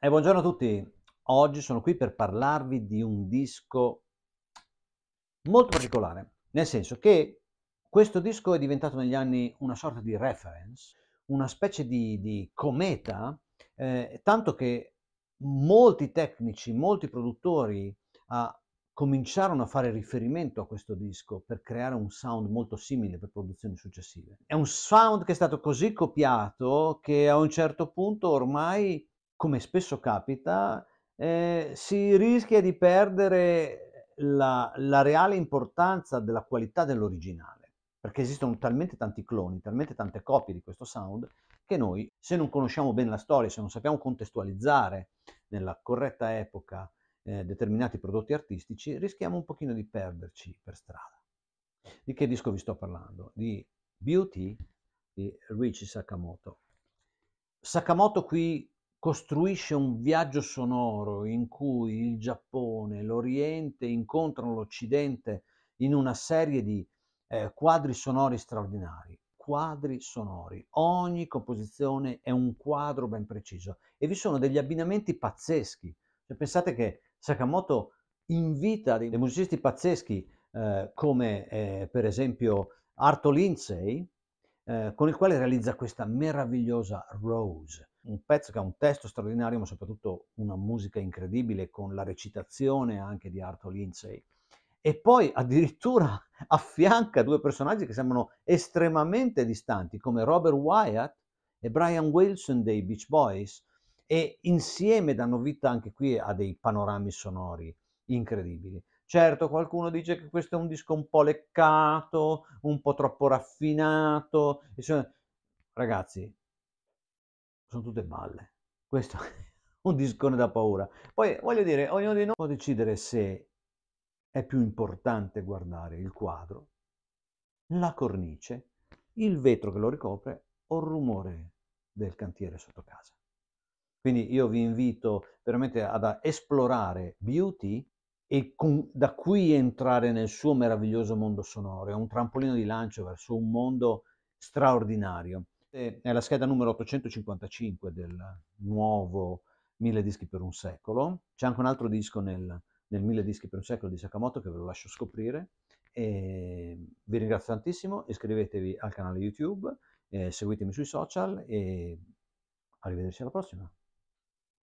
E buongiorno a tutti, oggi sono qui per parlarvi di un disco molto particolare, nel senso che questo disco è diventato negli anni una sorta di reference, una specie di, di cometa, eh, tanto che molti tecnici, molti produttori ah, cominciarono a fare riferimento a questo disco per creare un sound molto simile per produzioni successive. È un sound che è stato così copiato che a un certo punto ormai come spesso capita, eh, si rischia di perdere la, la reale importanza della qualità dell'originale, perché esistono talmente tanti cloni, talmente tante copie di questo sound, che noi, se non conosciamo bene la storia, se non sappiamo contestualizzare nella corretta epoca eh, determinati prodotti artistici, rischiamo un pochino di perderci per strada. Di che disco vi sto parlando? Di Beauty di Richie Sakamoto. Sakamoto qui costruisce un viaggio sonoro in cui il Giappone, l'Oriente incontrano l'Occidente in una serie di eh, quadri sonori straordinari. Quadri sonori. Ogni composizione è un quadro ben preciso e vi sono degli abbinamenti pazzeschi. Cioè, pensate che Sakamoto invita dei musicisti pazzeschi eh, come eh, per esempio Arto Lindsay, eh, con il quale realizza questa meravigliosa Rose un pezzo che ha un testo straordinario, ma soprattutto una musica incredibile con la recitazione anche di Arthur Lindsay. E poi addirittura affianca due personaggi che sembrano estremamente distanti, come Robert Wyatt e Brian Wilson dei Beach Boys, e insieme danno vita anche qui a dei panorami sonori incredibili. Certo, qualcuno dice che questo è un disco un po' leccato, un po' troppo raffinato. Ragazzi, sono tutte balle. Questo è un discone da paura. Poi voglio dire, ognuno di noi può decidere se è più importante guardare il quadro, la cornice, il vetro che lo ricopre o il rumore del cantiere sotto casa. Quindi io vi invito veramente ad esplorare Beauty e con, da qui entrare nel suo meraviglioso mondo sonoro. È un trampolino di lancio verso un mondo straordinario è la scheda numero 855 del nuovo 1000 dischi per un secolo. C'è anche un altro disco nel, nel 1000 dischi per un secolo di Sakamoto che ve lo lascio scoprire. E vi ringrazio tantissimo, iscrivetevi al canale YouTube, eh, seguitemi sui social e arrivederci alla prossima.